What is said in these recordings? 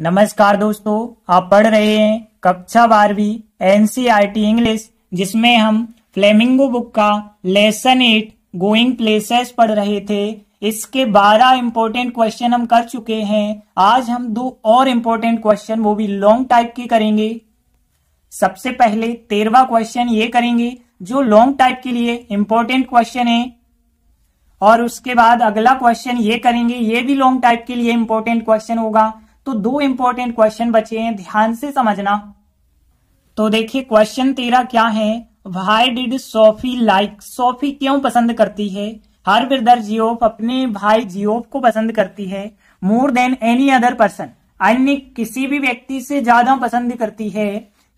नमस्कार दोस्तों आप पढ़ रहे हैं कक्षा बारहवीं एनसीईआरटी इंग्लिश e जिसमें हम फ्लेमिंगो बुक का लेसन एट गोइंग प्लेसेस पढ़ रहे थे इसके बारह इंपॉर्टेंट क्वेश्चन हम कर चुके हैं आज हम दो और इम्पोर्टेंट क्वेश्चन वो भी लॉन्ग टाइप के करेंगे सबसे पहले तेरवा क्वेश्चन ये करेंगे जो लॉन्ग टाइप के लिए इंपॉर्टेंट क्वेश्चन है और उसके बाद अगला क्वेश्चन ये करेंगे ये भी लॉन्ग टाइप के लिए इंपॉर्टेंट क्वेश्चन होगा तो दो इंपॉर्टेंट क्वेश्चन बचे हैं ध्यान से समझना तो देखिए क्वेश्चन तेरा क्या है why did Sophie like Sophie क्यों पसंद करती है हर ब्रदर जियोफ अपने भाई जियोफ को पसंद करती है more than any other person अन्य किसी भी व्यक्ति से ज्यादा पसंद करती है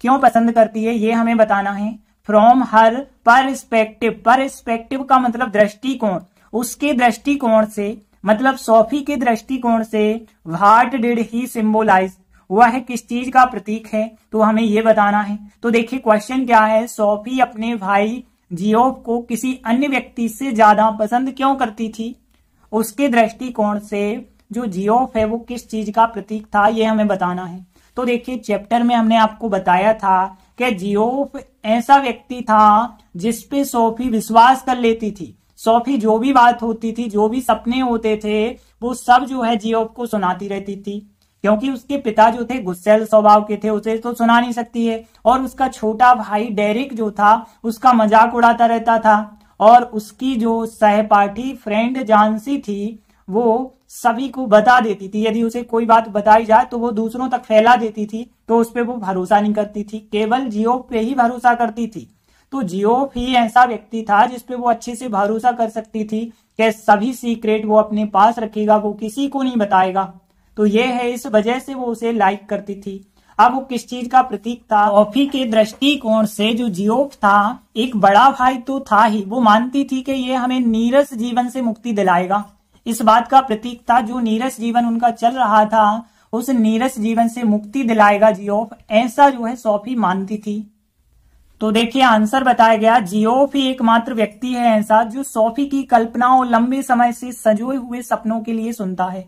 क्यों पसंद करती है ये हमें बताना है फ्रॉम हर परस्पेक्टिव परस्पेक्टिव का मतलब दृष्टिकोण उसके दृष्टिकोण से मतलब सोफी के दृष्टिकोण से वाट डिड ही सिंबोलाइज वह किस चीज का प्रतीक है तो हमें यह बताना है तो देखिए क्वेश्चन क्या है सोफी अपने भाई जियो को किसी अन्य व्यक्ति से ज्यादा पसंद क्यों करती थी उसके दृष्टिकोण से जो जियोफ है वो किस चीज का प्रतीक था ये हमें बताना है तो देखिए चैप्टर में हमने आपको बताया था कि जियोफ ऐसा व्यक्ति था जिसपे सोफी विश्वास कर लेती थी सोफी जो भी बात होती थी जो भी सपने होते थे वो सब जो है जियोब को सुनाती रहती थी क्योंकि उसके पिता जो थे गुस्सेल स्वभाव के थे उसे तो सुना नहीं सकती है और उसका छोटा भाई डेरिक जो था उसका मजाक उड़ाता रहता था और उसकी जो सहपाठी फ्रेंड जानसी थी वो सभी को बता देती थी यदि उसे कोई बात बताई जाए तो वो दूसरों तक फैला देती थी तो उस पर वो भरोसा नहीं करती थी केवल जियो पे ही भरोसा करती थी तो जियोफ ही ऐसा व्यक्ति था जिसपे वो अच्छे से भरोसा कर सकती थी कि सभी सीक्रेट वो अपने पास रखेगा वो किसी को नहीं बताएगा तो ये है इस वजह से वो उसे लाइक करती थी अब वो किस चीज का प्रतीक था ऑफी के दृष्टिकोण से जो जियोफ था एक बड़ा भाई तो था ही वो मानती थी कि ये हमें नीरस जीवन से मुक्ति दिलाएगा इस बात का प्रतीक था जो नीरस जीवन उनका चल रहा था उस नीरस जीवन से मुक्ति दिलाएगा जियोफ ऐसा जो है सोफी मानती थी तो देखिए आंसर बताया गया जियोफ ही एकमात्र व्यक्ति है ऐसा जो सोफी की कल्पना और लंबे समय से सजोए हुए सपनों के लिए सुनता है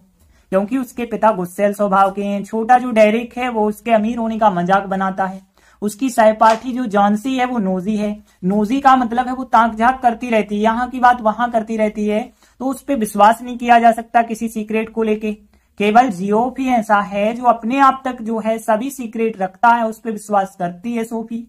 क्योंकि उसके पिता गुस्सेल स्वभाव के हैं छोटा जो डेरिक है वो उसके अमीर होने का मजाक बनाता है उसकी सहपाठी जो जॉन्सी है वो नोजी है नोजी का मतलब है वो ताक झाक करती रहती है यहाँ की बात वहां करती रहती है तो उस पर विश्वास नहीं किया जा सकता किसी सीक्रेट को लेके केवल जियोफ ही ऐसा है जो अपने आप तक जो है सभी सीक्रेट रखता है उस पर विश्वास करती है सोफी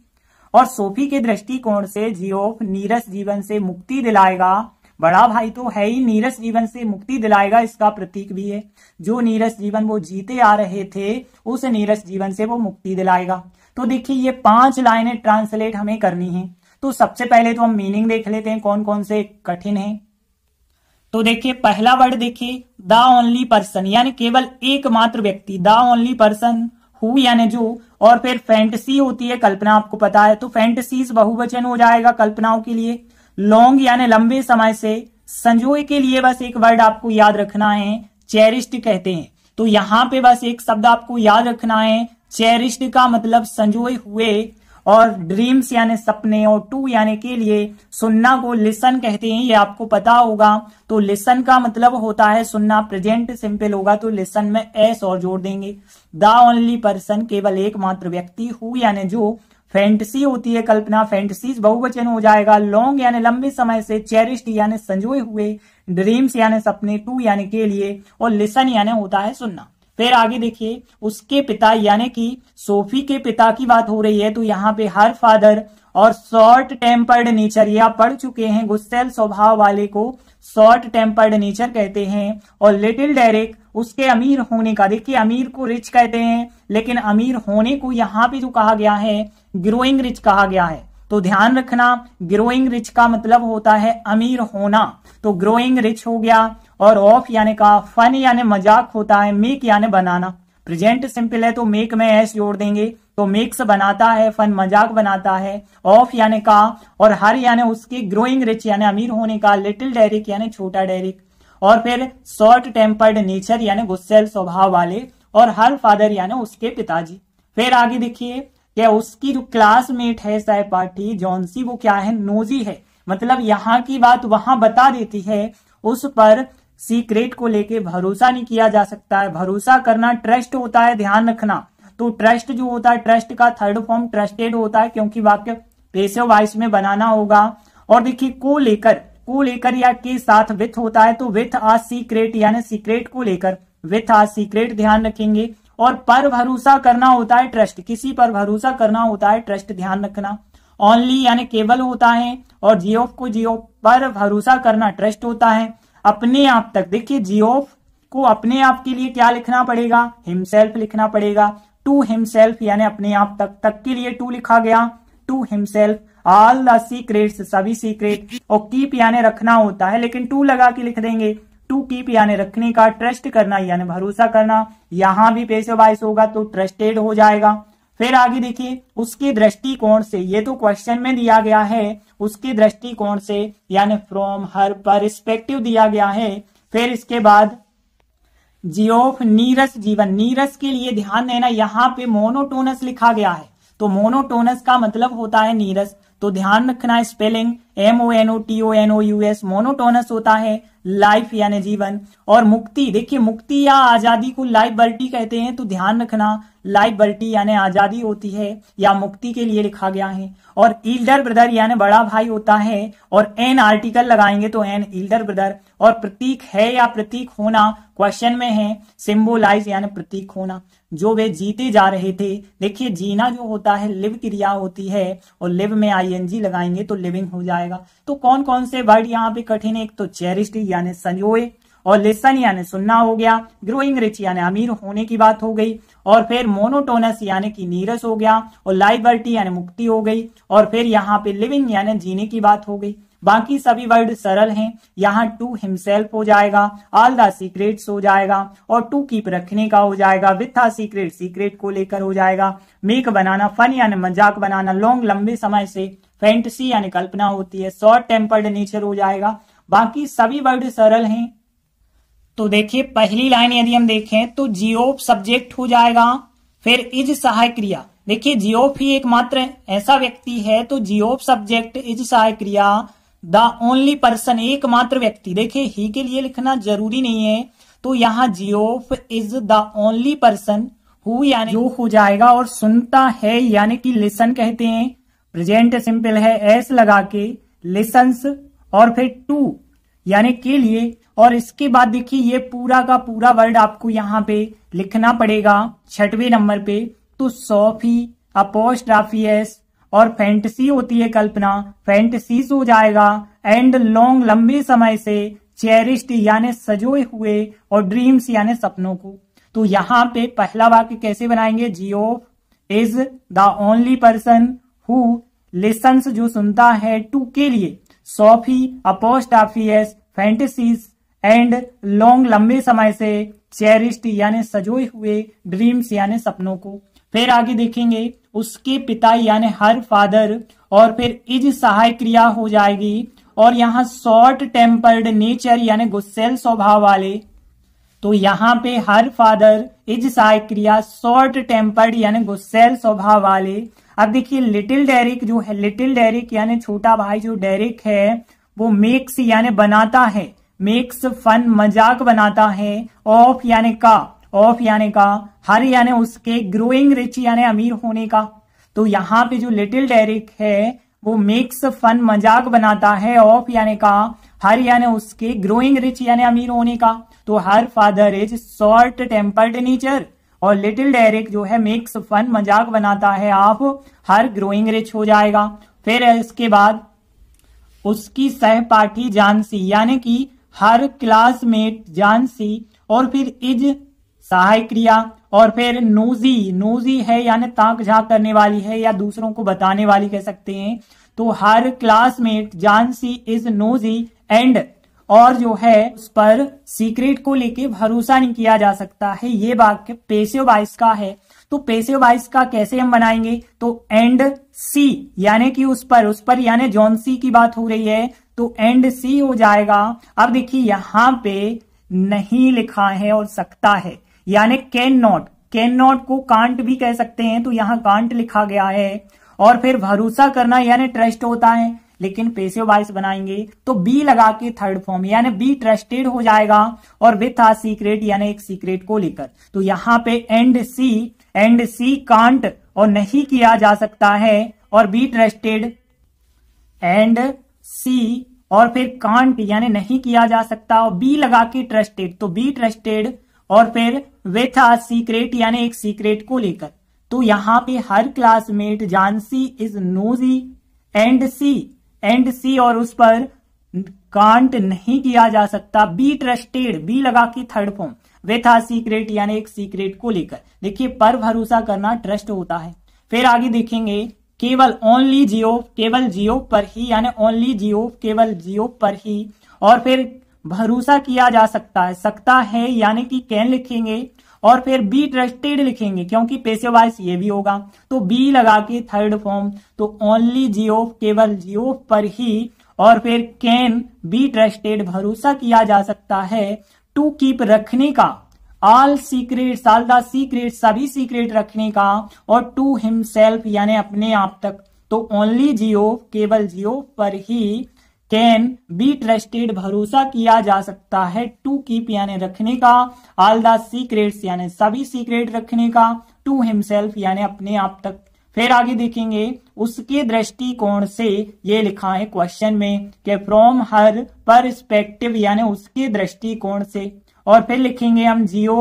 और सोफी के दृष्टिकोण से जियोफ नीरस जीवन से मुक्ति दिलाएगा बड़ा भाई तो है ही नीरस जीवन से मुक्ति दिलाएगा इसका प्रतीक भी है जो नीरस जीवन वो जीते आ रहे थे उस नीरस जीवन से वो मुक्ति दिलाएगा तो देखिए ये पांच लाइनें ट्रांसलेट हमें करनी है तो सबसे पहले तो हम मीनिंग देख लेते हैं कौन कौन से कठिन है तो देखिए पहला वर्ड देखिए द ओनली पर्सन यानी केवल एकमात्र व्यक्ति द ओनली पर्सन हु यानी जो और फिर फैंटसी होती है कल्पना आपको पता है तो फैंटसीज बहुवचन हो जाएगा कल्पनाओं के लिए लॉन्ग यानी लंबे समय से संजोए के लिए बस एक वर्ड आपको याद रखना है चेरिस्ट कहते हैं तो यहां पे बस एक शब्द आपको याद रखना है चेरिस्ट का मतलब संजोए हुए और ड्रीम्स यानी सपने और टू यानी के लिए सुनना को लिसन कहते हैं ये आपको पता होगा तो लिसन का मतलब होता है सुनना प्रेजेंट सिंपल होगा तो लिसन में एस और जोड़ देंगे द ओनली पर्सन केवल एकमात्र व्यक्ति हु यानी जो फैंटसी होती है कल्पना फैंटसी बहुवचन हो जाएगा लॉन्ग यानी लंबे समय से चेरिस्ट यानी संजोए हुए ड्रीम्स यानी सपने टू यानी के लिए और लिसन यानी होता है सुनना फिर आगे देखिए उसके पिता यानी कि सोफी के पिता की बात हो रही है तो यहाँ पे हर फादर और शॉर्ट टेम्पर्ड नेचर ये आप पढ़ चुके हैं गुस्सेल स्वभाव वाले को शॉर्ट टेम्पर्ड नेचर कहते हैं और लिटिल डेरिक उसके अमीर होने का देखिए अमीर को रिच कहते हैं लेकिन अमीर होने को यहाँ पे जो कहा गया है ग्रोइंग रिच कहा गया है तो ध्यान रखना ग्रोइंग रिच का मतलब होता है अमीर होना तो ग्रोइंग रिच हो गया और ऑफ यानी का फन यानी मजाक होता है मेक यानी बनाना प्रेजेंट सिंपल है तो मेक में एस जोड़ देंगे तो मेक्स बनाता है फन मजाक बनाता है ऑफ यानी का और हर यानी उसके ग्रोइंग रिच यानी अमीर होने का लिटिल डेरिक यानी छोटा डेरिक और फिर शॉर्ट टेम्पर्ड नेचर यानी गुस्सेल स्वभाव वाले और हर फादर यानी उसके पिताजी फिर आगे देखिए क्या उसकी जो क्लासमेट है सहपाठी जॉनसी वो क्या है नोजी है मतलब यहाँ की बात वहां बता देती है उस पर सीक्रेट को लेके भरोसा नहीं किया जा सकता है भरोसा करना ट्रस्ट होता है ध्यान रखना तो ट्रस्ट जो होता है ट्रस्ट का थर्ड फॉर्म ट्रस्टेड होता है क्योंकि वाक्य पेशे वाइस में बनाना होगा और देखिए को लेकर को लेकर या के साथ विथ होता है तो विथ आ सीक्रेट यानी सीक्रेट को लेकर विथ आ सीक्रेट ध्यान रखेंगे और पर भरोसा करना होता है ट्रस्ट किसी पर भरोसा करना होता है ट्रस्ट ध्यान रखना ओनली यानी केवल होता है और जियो को जियो पर भरोसा करना ट्रस्ट होता है अपने आप तक देखिए जी ऑफ को अपने आप के लिए क्या लिखना पड़ेगा हिमसेल्फ लिखना पड़ेगा टू हिमसेल्फ यानी अपने आप तक तक के लिए टू लिखा गया to himself all the secret सभी सीक्रेट और कीप यानी रखना होता है लेकिन टू लगा के लिख देंगे टू कीप यानी रखने का ट्रस्ट करना यानी भरोसा करना यहां भी पैसे वाइस होगा तो ट्रस्टेड हो जाएगा फिर आगे देखिए उसके दृष्टिकोण से ये तो क्वेश्चन में दिया गया है उसके दृष्टिकोण से यानी फ्रॉम हर परस्पेक्टिव दिया गया है फिर इसके बाद जियोफ नीरस जीवन नीरस के लिए ध्यान देना यहाँ पे मोनोटोनस लिखा गया है तो मोनोटोनस का मतलब होता है नीरस तो ध्यान रखना spelling M O N O T O N O U S monotonous होता है लाइफ यानी जीवन और मुक्ति देखिए मुक्ति या आजादी को लाइफ बल्टी कहते हैं तो ध्यान रखना लाइफ बल्टी यानी आजादी होती है या मुक्ति के लिए लिखा गया है और इल्डर ब्रदर यानी बड़ा भाई होता है और एन आर्टिकल लगाएंगे तो एन इल्डर ब्रदर और प्रतीक है या प्रतीक होना क्वेश्चन में है सिम्बोलाइज यानी प्रतीक होना जो वे जीते जा रहे थे देखिए जीना जो होता है लिव क्रिया होती है और लिव में आईएनजी लगाएंगे तो लिविंग हो जाएगा तो कौन कौन से वर्ड यहाँ पे कठिन है एक तो चेरिस्टी यानी संजोए और लेसन यानी सुनना हो गया ग्रोइंग रिच यानी अमीर होने की बात हो गई और फिर मोनोटोनस यानी कि नीरस हो गया और लाइबर्टी यानी मुक्ति हो गई और फिर यहाँ पे लिविंग यानी जीने की बात हो गई बाकी सभी वर्ड सरल हैं यहाँ टू हिमसेल्फ हो जाएगा ऑल द सीक्रेट्स हो जाएगा और टू कीप रखने का हो जाएगा विथ आ सीक्रेट सीक्रेट को लेकर हो जाएगा मेक बनाना फन यानी मजाक बनाना लॉन्ग लंबे समय से फैंटसी यानी कल्पना होती है शॉर्ट टेम्पर्ड नेचर हो जाएगा बाकी सभी वर्ड सरल हैं तो देखिए पहली लाइन यदि हम देखें तो जियो सब्जेक्ट हो जाएगा फिर इज सहाय क्रिया देखिए जियोफ ही एकमात्र ऐसा व्यक्ति है तो जियोफ सब्जेक्ट इज सहाय क्रिया द ओनली पर्सन एकमात्र व्यक्ति देखिए ही के लिए लिखना जरूरी नहीं है तो यहाँ Geoff is the only person who यानी जो हो जाएगा और सुनता है यानी कि लिसन कहते हैं प्रेजेंट सिंपल है एस लगा के लिसन्स और फिर टू यानी के लिए और इसके बाद देखिए ये पूरा का पूरा वर्ड आपको यहाँ पे लिखना पड़ेगा छठवें नंबर पे तो सोफी अपोस्ट्राफी एस और फैंटसी होती है कल्पना फैंटसीज हो जाएगा एंड लॉन्ग लंबे समय से चेरिस्ट यानी सजोए हुए और ड्रीम्स यानी सपनों को तो यहाँ पे पहला वाक्य कैसे बनाएंगे Geoff is the only person who listens जो सुनता है टू के लिए Sophie apostrophe's fantasies and long लंबे समय से चेरिस्ट यानी सजोए हुए ड्रीम्स यानी सपनों को फिर आगे देखेंगे उसके पिता यानी हर फादर और फिर इज सहाय क्रिया हो जाएगी और यहाँ शॉर्ट टेम्पर्ड नेचर यानी गुस्सेल स्वभाव वाले तो यहाँ पे हर फादर इज सहाय क्रिया शॉर्ट टेम्पर्ड यानी गुस्सेल स्वभाव वाले अब देखिए लिटिल डेरिक जो है लिटिल डेरिक यानी छोटा भाई जो डेरिक है वो मेक्स यानी बनाता है मेक्स फन मजाक बनाता है ऑफ यानी का ऑफ यानी का हर यानी उसके ग्रोइंग रिच यानी अमीर होने का तो यहाँ पे जो लिटिल डेरिक है वो मेक्स फन मजाक बनाता है ऑफ यानी का हर यानी उसके ग्रोइंग रिच यानी अमीर होने का तो her father is short tempered nature और लिटिल डेरिक जो है मेक्स फन मजाक बनाता है आप हर ग्रोइंग रिच हो जाएगा फिर इसके बाद उसकी सहपाठी जानसी यानी कि हर क्लासमेट जानसी और फिर इज सहायक क्रिया और फिर नोजी नोजी है यानी ताक झाक करने वाली है या दूसरों को बताने वाली कह सकते हैं तो her classmate Jansie is nosy and और जो है उस पर सीक्रेट को लेके भरोसा नहीं किया जा सकता है ये वाक्य पेशे वाइस का है तो पैसे वाइज का कैसे हम बनाएंगे तो एंड सी यानी कि उस पर उस पर यानी जॉन सी की बात हो रही है तो एंड सी हो जाएगा अब देखिए यहां पे नहीं लिखा है और सकता है यानी कैन नॉट कैन नॉट को कांट भी कह सकते हैं तो यहां कांट लिखा गया है और फिर भरोसा करना यानी ट्रस्ट होता है लेकिन पैसे वाइस बनाएंगे तो बी लगा के थर्ड फॉर्म यानी बी ट्रस्टेड हो जाएगा और विथ आ सीक्रेट यानी एक सीक्रेट को लेकर तो यहां पे and see and see can't और नहीं किया जा सकता है और बी ट्रस्टेड एंड सी और फिर कांट यानी नहीं किया जा सकता और बी लगा के ट्रस्टेड तो बी ट्रस्टेड और फिर विथ आ सीक्रेट यानी एक सीक्रेट को लेकर तो यहां पे her classmate Jansie is nosy and see and see और उस पर कांट नहीं किया जा सकता बी ट्रस्टेड बी लगा की थर्ड फॉर्म वे था सीक्रेट यानी एक सीक्रेट को लेकर देखिए पर भरोसा करना ट्रस्ट होता है फिर आगे देखेंगे केवल ओनली जियो केवल जियो पर ही यानी ओनली जियो केवल जियो पर ही और फिर भरोसा किया जा सकता है सकता है यानी कि कैन लिखेंगे और फिर बी ट्रस्टेड लिखेंगे क्योंकि पैसे वाइज ये भी होगा तो बी लगा के थर्ड फॉर्म तो ओनली जियो केवल जियो पर ही और फिर कैन बी ट्रस्टेड भरोसा किया जा सकता है टू कीप रखने का all secret all the secret सभी सीक्रेट रखने का और टू हिमसेल्फ यानी अपने आप तक तो ओनली जियो केवल जियो पर ही कैन बी ट्रस्टेड भरोसा किया जा सकता है टू कीप यानी रखने का ऑल द सीक्रेट्स यानी सभी सीक्रेट रखने का टू हिमसेल्फ यानी अपने आप तक फिर आगे देखेंगे उसके दृष्टिकोण से ये लिखा है क्वेश्चन में कि फ्रॉम हर परस्पेक्टिव यानी उसके दृष्टिकोण से और फिर लिखेंगे हम जियो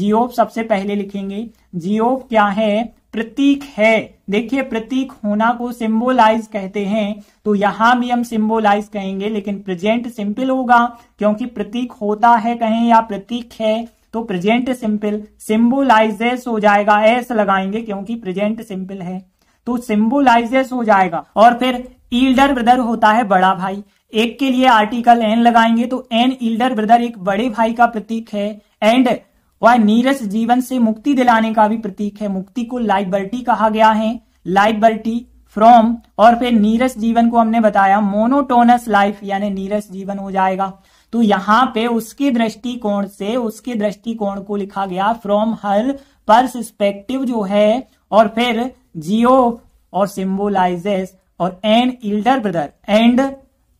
जियो सबसे पहले लिखेंगे जियोफ क्या है प्रतीक है देखिए प्रतीक होना को सिंबोलाइज कहते हैं तो यहां भी हम सिंबोलाइज कहेंगे लेकिन प्रेजेंट सिंपल होगा क्योंकि प्रतीक होता है कहें या प्रतीक है तो प्रेजेंट सिंपल सिंबोलाइजेस हो जाएगा एस लगाएंगे क्योंकि प्रेजेंट सिंपल है तो सिंबोलाइजेस हो जाएगा और फिर ईल्डर ब्रदर होता है बड़ा भाई एक के लिए आर्टिकल एन लगाएंगे तो एन ईल्डर ब्रदर एक बड़े भाई का प्रतीक है एंड वह नीरस जीवन से मुक्ति दिलाने का भी प्रतीक है मुक्ति को लाइबर्टी कहा गया है लाइबर्टी फ्रॉम और फिर नीरस जीवन को हमने बताया मोनोटोनस लाइफ यानी नीरस जीवन हो जाएगा तो यहाँ पे उसके दृष्टिकोण से उसके दृष्टिकोण को लिखा गया फ्रॉम हर परस्पेक्टिव जो है और फिर जियो और सिम्बोलाइजेस और and elder brother and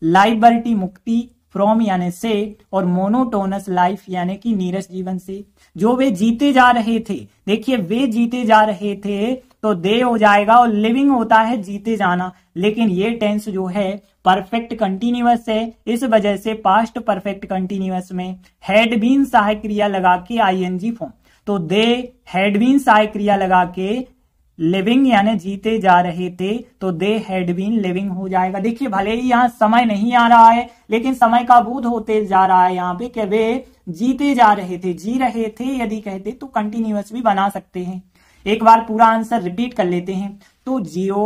liberty मुक्ति फ्रॉम यानी से और मोनोटोनस लाइफ यानी कि नीरस जीवन से जो वे जीते जा रहे थे देखिए वे जीते जा रहे थे तो दे हो जाएगा और लिविंग होता है जीते जाना लेकिन ये टेंस जो है परफेक्ट कंटिन्यूअस है इस वजह से पास्ट परफेक्ट कंटिन्यूअस में हेडबीन बीन सहाय क्रिया लगा के आईएनजी फॉर्म तो दे हेडबीन बीन सहाय क्रिया लगा के लिविंग यानी जीते जा रहे थे तो दे हैड बीन लिविंग हो जाएगा देखिए भले ही यहाँ समय नहीं आ रहा है लेकिन समय का बोध होते जा रहा है यहाँ पे कि वे जीते जा रहे थे जी रहे थे यदि कहते तो कंटिन्यूअस भी बना सकते हैं एक बार पूरा आंसर रिपीट कर लेते हैं तो जियो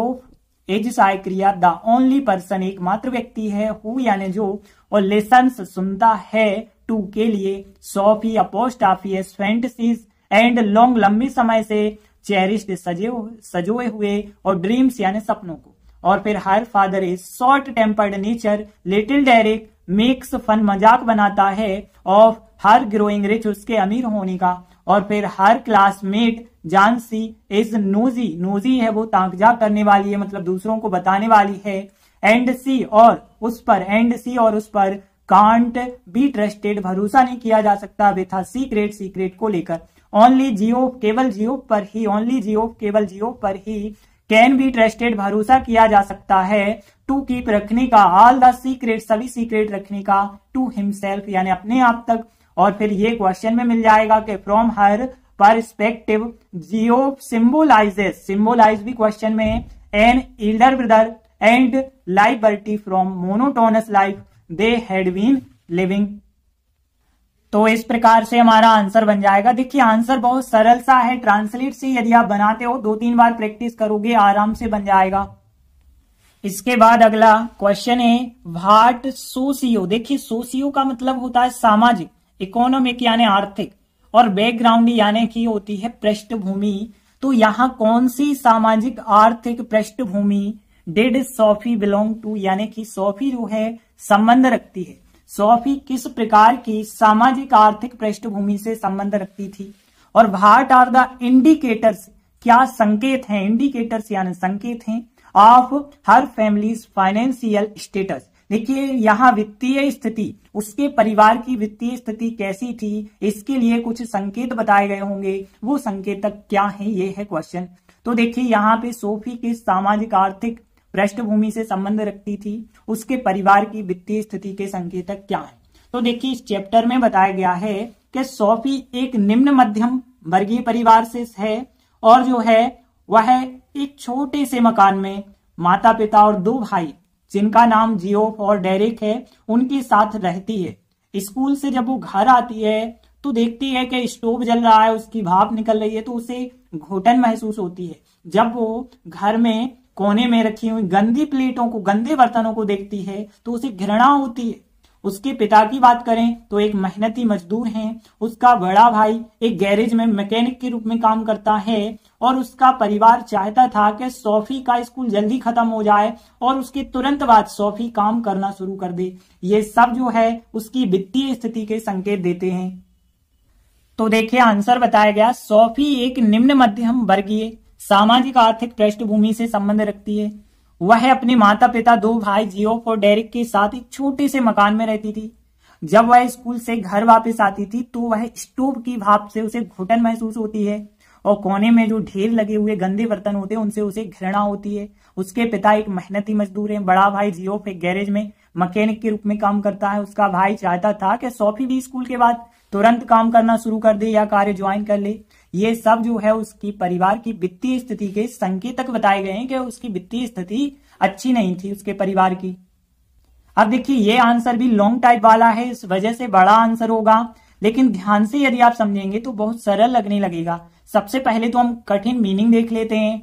एज साय क्रिया द ओनली पर्सन एकमात्र व्यक्ति है हु यानी जो और लेसन सुनता है टू के लिए Sophie apostrophe fantasies and long लंबी समय से चेरिस्ड सजे सजोए हुए और ड्रीम्स यानी सपनों को और फिर her father is short tempered nature little Derek makes fun मजाक बनाता है ऑफ हर ग्रोइंग रिच उसके अमीर होने का और फिर her classmate Jansie is nosy nosy है वो ताकजा करने वाली है मतलब दूसरों को बताने वाली है एंड सी और उस पर एंड सी और उस पर कांट बी ट्रस्टेड भरोसा नहीं किया जा सकता वे था सीक्रेट सीक्रेट को लेकर ओनली जियो केवल जियो पर ही ओनली जियो केवल जियो पर ही कैन बी ट्रस्टेड भरोसा किया जा सकता है टू कीप रखने का ऑल द सीक्रेट सभी सीक्रेट रखने का टू हिमसेल्फ यानी अपने आप तक और फिर ये क्वेश्चन में मिल जाएगा कि फ्रॉम हर परस्पेक्टिव जियो सिंबोलाइजेस सिंबोलाइज भी क्वेश्चन में an elder brother and liberty from monotonous life they had been living तो इस प्रकार से हमारा आंसर बन जाएगा देखिए आंसर बहुत सरल सा है ट्रांसलेट से यदि आप बनाते हो दो तीन बार प्रैक्टिस करोगे आराम से बन जाएगा इसके बाद अगला क्वेश्चन है भाट सोसियो देखिए सोसियो का मतलब होता है सामाजिक इकोनॉमिक यानी आर्थिक और बैकग्राउंड यानी की होती है पृष्ठभूमि तो यहाँ कौन सी सामाजिक आर्थिक पृष्ठभूमि डेड सोफी बिलोंग टू यानी कि सोफी जो है संबंध रखती है सोफी किस प्रकार की सामाजिक आर्थिक पृष्ठभूमि से संबंध रखती थी और वाट आर द इंडिकेटर्स क्या संकेत हैं इंडिकेटर्स यानी संकेत हैं of her family financial status देखिए यहाँ वित्तीय स्थिति उसके परिवार की वित्तीय स्थिति कैसी थी इसके लिए कुछ संकेत बताए गए होंगे वो संकेतक क्या है ये है क्वेश्चन तो देखिए यहाँ पे सोफी के सामाजिक आर्थिक पृष्ठभूमि से संबंध रखती थी उसके परिवार की वित्तीय स्थिति के संकेतक क्या है तो देखिए इस चैप्टर में बताया गया है कि सोफी एक निम्न मध्यम वर्गीय परिवार से है और जो है वह एक छोटे से मकान में माता पिता और दो भाई जिनका नाम जियो और डेरिक है उनके साथ रहती है स्कूल से जब वो घर आती है तो देखती है कि स्टोव जल रहा है उसकी भाप निकल रही है तो उसे घोटन महसूस होती है जब वो घर में कोने में रखी हुई गंदी प्लेटों को गंदे बर्तनों को देखती है तो उसे घृणा होती है उसके पिता की बात करें तो एक मेहनती मजदूर हैं उसका बड़ा भाई एक गैरेज में मैकेनिक के रूप में काम करता है और उसका परिवार चाहता था कि सोफी का स्कूल जल्दी खत्म हो जाए और उसके तुरंत बाद सोफी काम करना शुरू कर दे ये सब जो है उसकी वित्तीय स्थिति के संकेत देते हैं तो देखिए आंसर बताया गया सोफी एक निम्न मध्यम वर्गीय सामाजिक आर्थिक पृष्ठभूमि से संबंध रखती है वह अपने माता पिता दो भाई जियोफ और डेरिक के साथ एक छोटे से मकान में रहती थी जब वह स्कूल से घर वापस आती थी तो वह स्टोव की भाप से उसे घुटन महसूस होती है और कोने में जो ढेर लगे हुए गंदे बर्तन होते हैं उनसे उसे घृणा होती है उसके पिता एक मेहनती मजदूर हैं बड़ा भाई जियोफ एक गैरेज में मकेनिक के रूप में काम करता है उसका भाई चाहता था कि सोफी भी स्कूल के बाद तुरंत काम करना शुरू कर दे या कार्य ज्वाइन कर ले ये सब जो है उसकी परिवार की वित्तीय स्थिति के संकेतक बताए गए हैं कि उसकी वित्तीय स्थिति अच्छी नहीं थी उसके परिवार की अब देखिए ये आंसर भी लॉन्ग टाइप वाला है इस वजह से बड़ा आंसर होगा लेकिन ध्यान से यदि आप समझेंगे तो बहुत सरल लगने लगेगा सबसे पहले तो हम कठिन मीनिंग देख लेते हैं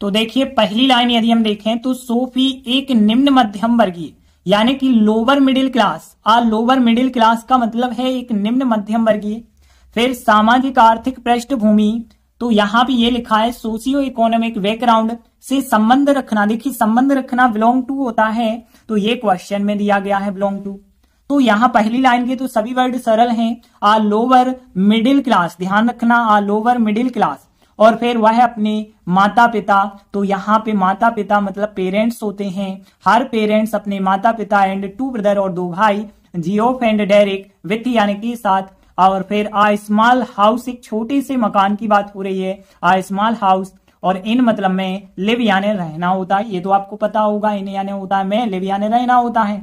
तो देखिए पहली लाइन यदि हम देखें तो सोफी एक निम्न मध्यम वर्गीय यानी कि लोअर मिडिल क्लास आ लोअर मिडिल क्लास का मतलब है एक निम्न मध्यम वर्गीय फिर सामाजिक आर्थिक पृष्ठभूमि तो यहाँ पे ये लिखा है सोशियो इकोनॉमिक बैकग्राउंड से संबंध रखना देखिए संबंध रखना बिलोंग टू होता है तो ये क्वेश्चन में दिया गया है बिलोंग टू तो यहाँ पहली लाइन के तो सभी वर्ड सरल हैं आ लोअर मिडिल क्लास ध्यान रखना आ लोअर मिडिल क्लास और फिर वह अपने माता पिता तो यहाँ पे माता पिता मतलब पेरेंट्स होते हैं हर पेरेंट्स अपने माता पिता एंड टू ब्रदर और दो भाई जियोफ एंड डेरिक विथ यानी कि साथ और फिर आ स्मॉल हाउस एक छोटे से मकान की बात हो रही है आ स्मॉल हाउस और इन मतलब में लिव याने रहना होता है ये तो आपको पता होगा इन याने होता है मैं लिव याने रहना होता है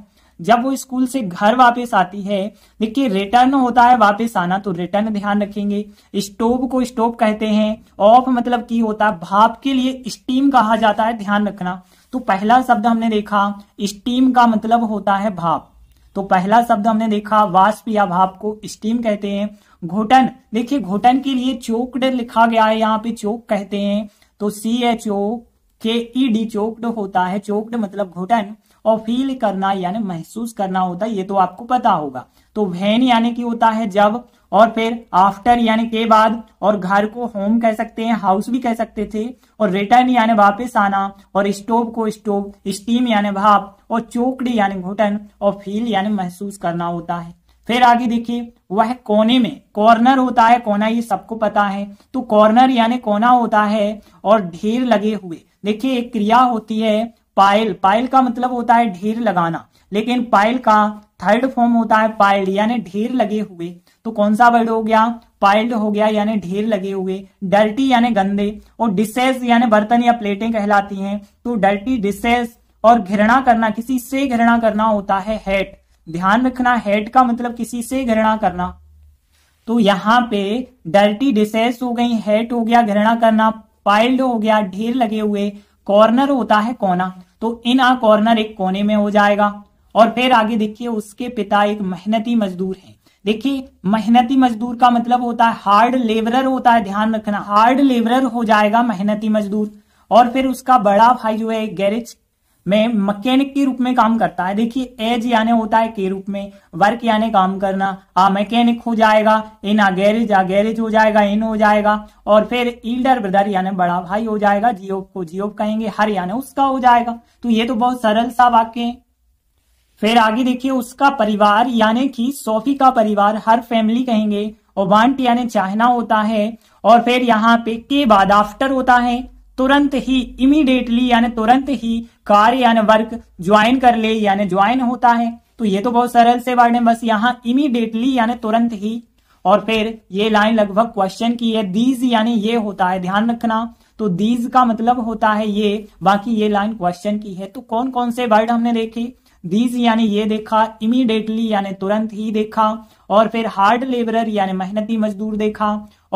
जब वो स्कूल से घर वापस आती है देखिए रिटर्न होता है वापस आना तो रिटर्न ध्यान रखेंगे स्टोव को स्टोव कहते हैं ऑफ मतलब की होता है भाप के लिए स्टीम कहा जाता है ध्यान रखना तो पहला शब्द हमने देखा स्टीम का मतलब होता है भाप तो पहला शब्द हमने देखा वाष्प या भाप को स्टीम कहते हैं घोटन देखिए घोटन के लिए चोकड लिखा गया है यहाँ पे चोक कहते हैं तो सी एच ओ के ई डी चोकड होता है चोकड मतलब घोटन और फील करना यानी महसूस करना होता है ये तो आपको पता होगा तो वहन यानी कि होता है जब और फिर आफ्टर यानी के बाद और घर को होम कह सकते हैं हाउस भी कह सकते थे और रिटर्न यानी वापस आना और स्टोव को स्टोव स्टीम यानी भाप और चोकड़ी यानी घुटन और फील यानी महसूस करना होता है फिर आगे देखिए वह कोने में कॉर्नर होता है कोना ये सबको पता है तो कॉर्नर यानी कोना होता है और ढेर लगे हुए देखिए एक क्रिया होती है पायल पायल का मतलब होता है ढेर लगाना लेकिन पायल का थर्ड फॉर्म होता है पायल यानी ढेर लगे हुए तो कौन सा वर्ड हो गया पाइल्ड हो गया यानी ढेर लगे हुए डल्टी यानी गंदे और डिसेस यानी बर्तन या प्लेटें कहलाती हैं तो डल्टी डिसेस और घृणा करना किसी से घृणा करना होता है हेट ध्यान रखना हेट का मतलब किसी से घृणा करना तो यहाँ पे डल्टी डिसेस हो गई हेट हो गया घृणा करना पाइल्ड हो गया ढेर लगे हुए कॉर्नर होता है कोना तो इन आ कॉर्नर एक कोने में हो जाएगा और फिर आगे देखिए उसके पिता एक मेहनती मजदूर हैं देखिए मेहनती मजदूर का मतलब होता है हार्ड लेबरर होता है ध्यान रखना हार्ड लेबरर हो जाएगा मेहनती मजदूर और फिर उसका बड़ा भाई जो है गैरेज में मैकेनिक के रूप में काम करता है देखिए एज यानी होता है के रूप में वर्क यानी काम करना आ मैकेनिक हो जाएगा इन आ गैरेज आ गैरेज हो जाएगा इन हो जाएगा और फिर इल्डर ब्रदर यानी बड़ा भाई हो जाएगा जियो को जियो कहेंगे हर यानी उसका हो जाएगा तो ये तो बहुत सरल सा वाक्य है फिर आगे देखिए उसका परिवार यानी कि सोफी का परिवार हर फैमिली कहेंगे और वांट यानी चाहना होता है और फिर यहाँ पे के बाद आफ्टर होता है तुरंत ही इमीडिएटली यानी तुरंत ही कार्य यानी वर्क ज्वाइन कर ले यानी ज्वाइन होता है तो ये तो बहुत सरल से वर्ड है बस यहाँ इमीडिएटली यानी तुरंत ही और फिर ये लाइन लगभग क्वेश्चन की है दीज यानी ये होता है ध्यान रखना तो दीज का मतलब होता है ये बाकी ये लाइन क्वेश्चन की है तो कौन कौन से वर्ड हमने देखे दीज यानी ये देखा इमीडिएटली यानी तुरंत ही देखा और फिर हार्ड लेबरर यानी मेहनती मजदूर देखा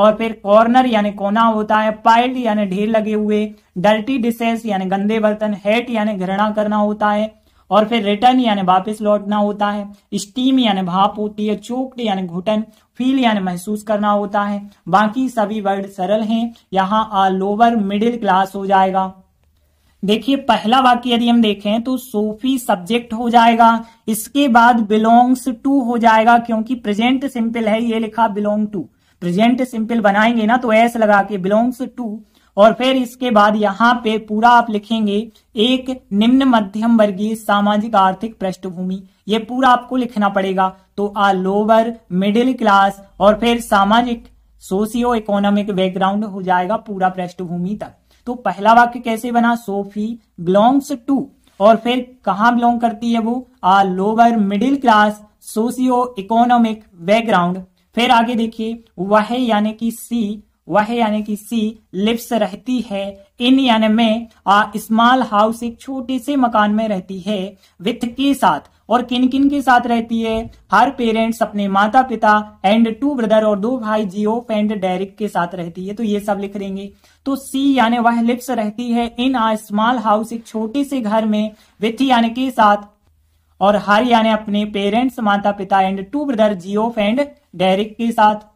और फिर कॉर्नर यानी कोना होता है पाइल्ड यानी ढेर लगे हुए डल्टी डिसेस यानी गंदे बर्तन हेट यानी घृणा करना होता है और फिर रिटर्न यानी वापस लौटना होता है स्टीम यानी भाप होती है चोक यानी घुटन फील यानी महसूस करना होता है बाकी सभी वर्ड सरल हैं यहाँ आ लोअर मिडिल क्लास हो जाएगा देखिए पहला वाक्य यदि हम देखें तो सोफी सब्जेक्ट हो जाएगा इसके बाद बिलोंग्स टू हो जाएगा क्योंकि प्रेजेंट सिंपल है ये लिखा बिलोंग टू प्रेजेंट सिंपल बनाएंगे ना तो एस लगा के बिलोंग्स टू और फिर इसके बाद यहाँ पे पूरा आप लिखेंगे एक निम्न मध्यम वर्गीय सामाजिक आर्थिक पृष्ठभूमि ये पूरा आपको लिखना पड़ेगा तो आ लोअर मिडिल क्लास और फिर सामाजिक सोशियो इकोनॉमिक बैकग्राउंड हो जाएगा पूरा पृष्ठभूमि तक तो पहला वाक्य कैसे बना सोफी बिलोंग्स टू और फिर कहा बिलोंग करती है वो आ lower middle class socio economic background फिर आगे देखिए वह यानी कि सी वह यानी कि सी लिप्स रहती है इन यानी में आ स्मॉल हाउस एक छोटे से मकान में रहती है विथ के साथ और किन किन के साथ रहती है हर पेरेंट्स अपने माता पिता एंड टू ब्रदर और दो भाई जियो एंड डेरिक के साथ रहती है तो ये सब लिख देंगे तो सी यानी वह लिप्स रहती है इन आ स्मॉल हाउस एक छोटे से घर में विथ यानी के साथ और हर यानी अपने पेरेंट्स माता पिता and two brother Geoff and Derek के साथ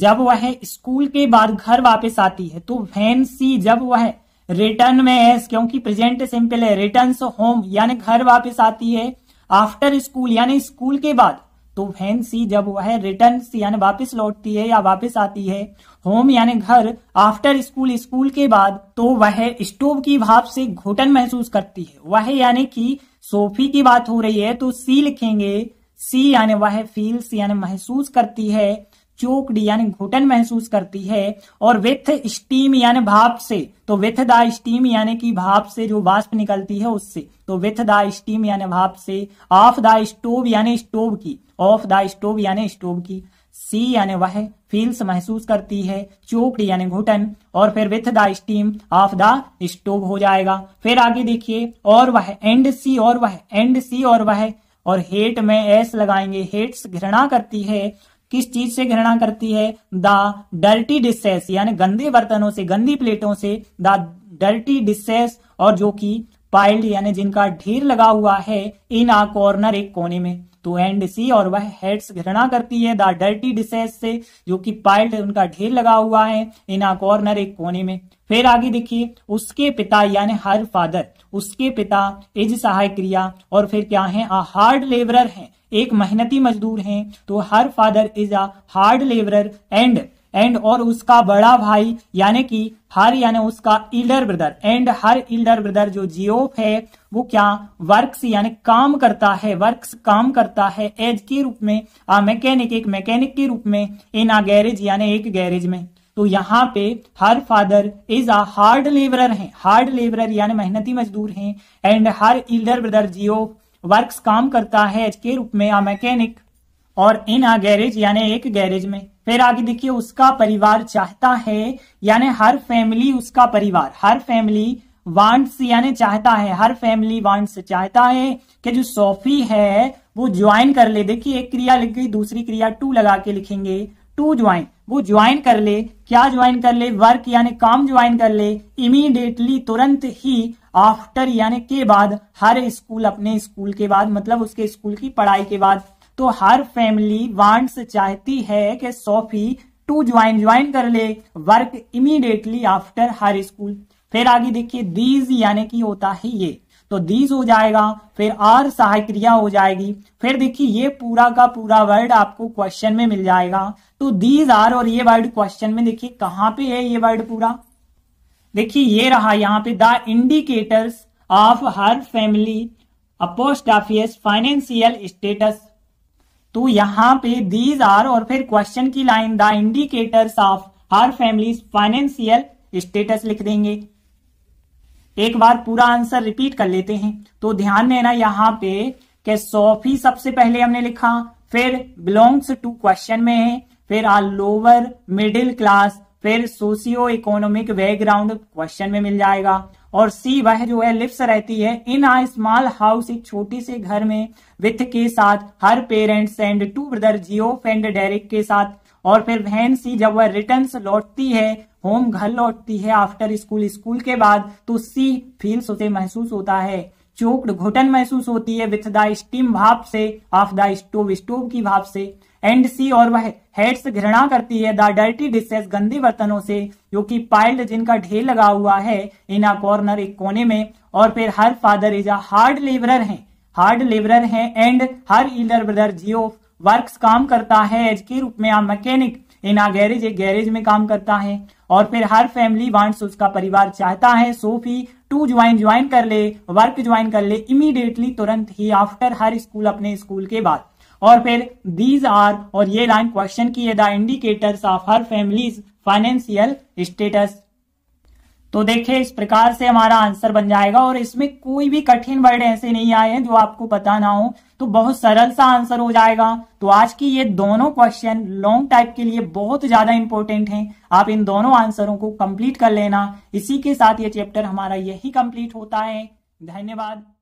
जब वह स्कूल के बाद घर वापस आती है तो वैन सी जब वह रिटर्न में है क्योंकि प्रेजेंट सिंपल है रिटर्न होम यानी घर वापस आती है आफ्टर स्कूल यानी स्कूल के बाद तो हेंस सी जब वह रिटर्न यानी वापस लौटती है या वापस आती है होम यानी घर आफ्टर स्कूल स्कूल के बाद तो वह स्टोव की भाप से घुटन महसूस करती है वह यानी कि सोफी की बात हो रही है तो सी लिखेंगे सी यानी वह फील्स यानी महसूस करती है चोकड़ी यानी घुटन महसूस करती है और विथ स्टीम यानी भाप से तो विथ द स्टीम यानी कि भाप से जो वाष्प निकलती है उससे तो विथ द स्टीम यानी भाप से ऑफ द स्टोव यानी स्टोव की ऑफ द स्टोव यानी स्टोव की सी यानी वह फील्स महसूस करती है चोकड यानी घुटन और फिर with the steam of the stove हो जाएगा फिर आगे देखिए और वह एंड सी और वह एंड सी और वह और हेट में एस लगाएंगे हेट्स घृणा करती है किस चीज से घृणा करती है द डल्टी डिसेस यानी गंदे बर्तनों से गंदी प्लेटों से द डर्टी डिसेस और जो कि पाइल्ड यानी जिनका ढेर लगा हुआ है इन आ कॉर्नर एक कोने में तो एंड सी और वह हेड्स घृणा करती है द डल्टी डिसेस से जो कि पाइल्ड उनका ढेर लगा हुआ है इन आ कॉर्नर एक कोने में फिर आगे देखिए उसके पिता यानी हर फादर उसके पिता इज सहाय क्रिया और फिर क्या है आ हार्ड लेबर है एक मेहनती मजदूर है तो her father is a hard labourer and and और उसका बड़ा भाई यानी कि हर यानी उसका elder brother and her elder brother जो जियोफ है वो क्या वर्क्स यानी काम करता है वर्क्स काम करता है एज के रूप में आ मैकेनिक एक मैकेनिक के रूप में इन आ गैरेज यानी एक गैरेज में तो यहाँ पे her father is a hard labour है हार्ड लेबर यानी मेहनती मजदूर हैं and her elder brother Geoff works काम करता है के रूप में या मैकेनिक और इन अ गैरेज यानी एक गैरेज में फिर आगे देखिए उसका परिवार चाहता है यानी हर फैमिली उसका परिवार हर फैमिली वांट्स यानी चाहता है हर फैमिली वांट्स चाहता है कि जो सोफी है वो ज्वाइन कर ले देखिए एक क्रिया लिख गई दूसरी क्रिया टू लगा के लिखेंगे टू ज्वाइन वो ज्वाइन कर ले क्या ज्वाइन कर ले वर्क यानी काम ज्वाइन कर ले इमीडिएटली तुरंत ही आफ्टर यानी के बाद हर स्कूल अपने स्कूल के बाद मतलब उसके स्कूल की पढ़ाई के बाद तो हर फैमिली वांट्स चाहती है कि सोफी टू ज्वाइन ज्वाइन कर ले work immediately after her school फिर आगे देखिए दीज यानी कि होता है ये तो दीज हो जाएगा फिर आर सहाय क्रिया हो जाएगी फिर देखिए ये पूरा का पूरा वर्ड आपको क्वेश्चन में मिल जाएगा तो दीज आर और ये वर्ड क्वेश्चन में देखिए कहाँ पे है ये वर्ड पूरा देखिए ये रहा यहाँ पे the indicators of her family अपोस्ट पोस्ट ऑफिस फाइनेंशियल स्टेटस तो यहाँ पे दीज आर और फिर क्वेश्चन की line the indicators of her family financial status लिख देंगे एक बार पूरा आंसर रिपीट कर लेते हैं तो ध्यान देना यहाँ पे कि सोफी सबसे पहले हमने लिखा फिर बिलोंग्स टू क्वेश्चन में है फिर आ लोअर मिडिल क्लास फिर सोशियो इकोनॉमिक बैकग्राउंड क्वेश्चन में मिल जाएगा और सी वह जो है लिप्स रहती है इन आ स्मॉल हाउस एक छोटी से घर में विथ के साथ her parents and two brother Geoff and Derek के साथ और फिर बहन सी जब वह रिटर्न लौटती है होम घर लौटती है आफ्टर स्कूल स्कूल के बाद तो सी फील्स उसे महसूस होता है चोक्ड घुटन महसूस होती है विथ द स्टीम भाप से ऑफ द स्टोव स्टोव की भाप से एंड सी और वह हेड्स घृणा करती है द डर्टी डिसेस गंदे बर्तनों से जो कि पाइल्ड जिनका ढेर लगा हुआ है इन अ कॉर्नर एक कोने में और फिर her father is a hard labourer है हार्ड लेबरर है एंड हर इलर ब्रदर जियो वर्क्स काम करता है एज के रूप में a mechanic in a garage एक गैरेज में काम करता है और फिर हर फैमिली वांट्स उसका परिवार चाहता है सोफी टू ज्वाइन ज्वाइन कर ले वर्क ज्वाइन कर ले इमीडिएटली तुरंत ही आफ्टर हर स्कूल अपने स्कूल के बाद और फिर दीज आर और ये लाइन क्वेश्चन की है the indicators of her family's financial status तो देखिए इस प्रकार से हमारा आंसर बन जाएगा और इसमें कोई भी कठिन वर्ड ऐसे नहीं आए हैं जो आपको पता ना हो तो बहुत सरल सा आंसर हो जाएगा तो आज की ये दोनों क्वेश्चन लॉन्ग टाइप के लिए बहुत ज्यादा इंपॉर्टेंट हैं आप इन दोनों आंसरों को कंप्लीट कर लेना इसी के साथ ये चैप्टर हमारा यही कंप्लीट होता है धन्यवाद